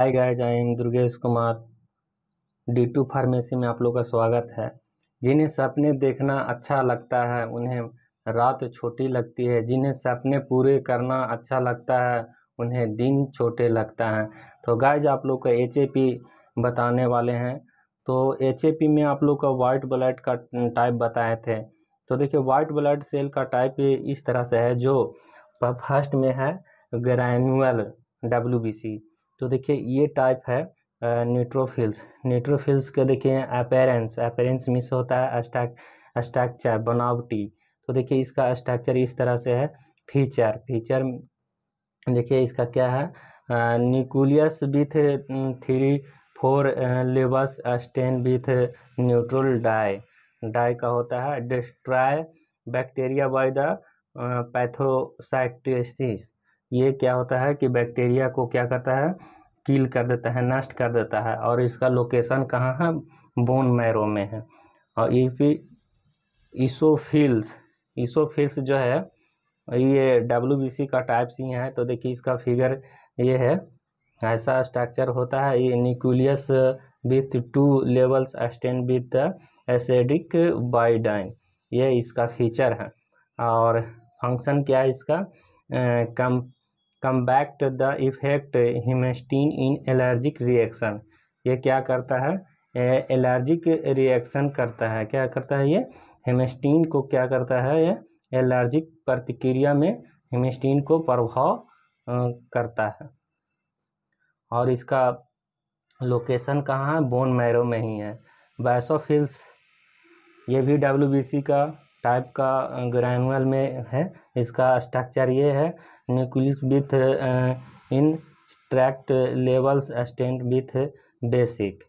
hi guys I am Durgesh Kumar D two pharmacy में आप लोग का स्वागत है जिन्हें सपने देखना अच्छा लगता है उन्हें रात छोटी लगती है जिन्हें सपने पूरे करना अच्छा लगता है उन्हें दिन छोटे लगता है तो गाइस आप लोग का एच बताने वाले हैं तो एच में आप लोग का वाइट ब्लड का टाइप बताए थे तो देखिए वाइट ब्लड सेल का टाइप इस तरह से है जो फर्स्ट में है ग्रैनुअल डब्ल्यू तो देखिए ये टाइप है न्यूट्रोफिल्स न्यूट्रोफिल्स का देखिए अपेरेंस अपेरेंस मिस होता है अस्टाक स्ट्रक्चर बनावटी तो देखिए इसका स्ट्रक्चर इस तरह से है फीचर फीचर देखिए इसका क्या है nucleus with three four lobes stain with neutral dye dye का होता है destroy bacteria by the phagocytosis ये क्या होता है कि बैक्टीरिया को क्या करता है किल कर देता है नष्ट कर देता है और इसका लोकेशन कहाँ है बोन मैरो में है और इसोफिल्स इसोफिल्स जो है ये डब्ल्यू का टाइप सी है तो देखिए इसका फिगर ये है ऐसा स्ट्रक्चर होता है ये nucleus with two levels stained with acidic बाइडाइन ये इसका फीचर है और फंक्शन क्या है इसका come come back to the effect histamine in allergic reaction ये क्या करता है एलर्जिक रिएक्शन करता है क्या करता है ये हेमेस्टीन को क्या करता है ये एलर्जिक प्रतिक्रिया में हेमेस्टीन को प्रभाव करता है और इसका लोकेशन कहाँ है बोन मैरो में ही है बैसोफिल्स ये भी डब्ल्यू का टाइप का ग्रैनुअल में है इसका स्ट्रक्चर ये है nucleus with in tract levels stained with basic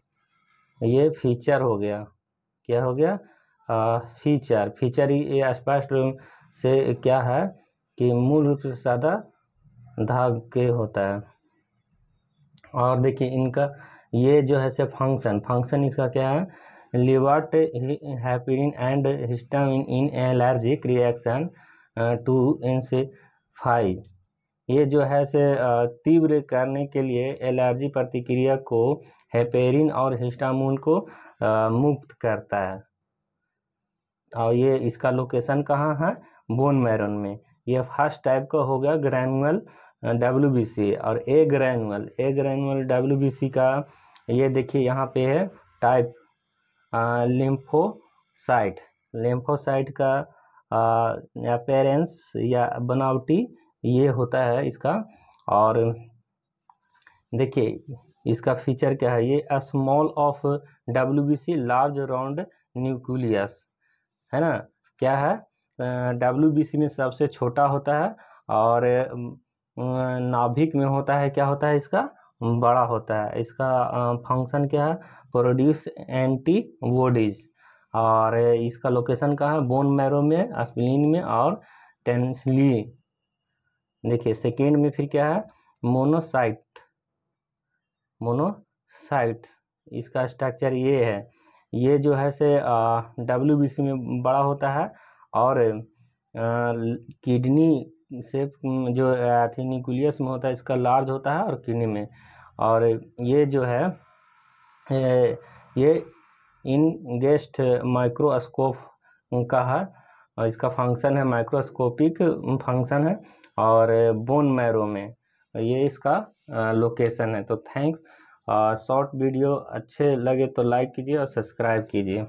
ये फीचर हो गया क्या हो गया आ, फीचर फीचर ये स्पष्ट से क्या है कि मूल रूप से ज्यादा धाग के होता है और देखिए इनका ये जो है से फंक्शन फंक्शन इसका क्या है liberate heparin and histamine in allergic reaction two five ये जो है से uh, तीव्र करने के लिए एलर्जी प्रतिक्रिया को हेपेरिन और हिस्टामून को uh, मुक्त करता है और ये इसका लोकेशन कहाँ है बोन मैरन में ये फर्स्ट टाइप का हो गया ग्रैनुअल डब्ल्यू बी सी और ए ग्रैनुअल ए ग्रैनुअल डब्ल्यू बी सी का ये देखिए यहाँ पे है टाइप लिम्फोसाइट लिम्फोसाइट का अपेरेंस या बनावटी ये होता है इसका और देखिए इसका फीचर क्या है ये small of W B C large round nucleus है ना क्या है डब्ल्यू बी सी में सबसे छोटा होता है और नाभिक में होता है क्या होता है इसका बड़ा होता है इसका फंक्शन क्या है प्रोड्यूस एंटी बॉडीज और इसका लोकेशन कहाँ है बोन मैरो में स्प्लिन में और टेंसली देखिए सेकेंड में फिर क्या है मोनोसाइट मोनोसाइट इसका स्ट्रक्चर ये है ये जो है से डब्ल्यू बी सी में बड़ा होता है और किडनी से जो एथिनिकुलियस में होता है इसका लार्ज होता है और किडनी में और ये जो है ये इन गेस्ट माइक्रोस्कोप का है और इसका फंक्शन है माइक्रोस्कोपिक फंक्शन है और बोन मैरो में ये इसका लोकेशन है तो थैंक्स शॉर्ट वीडियो अच्छे लगे तो लाइक कीजिए और सब्सक्राइब कीजिए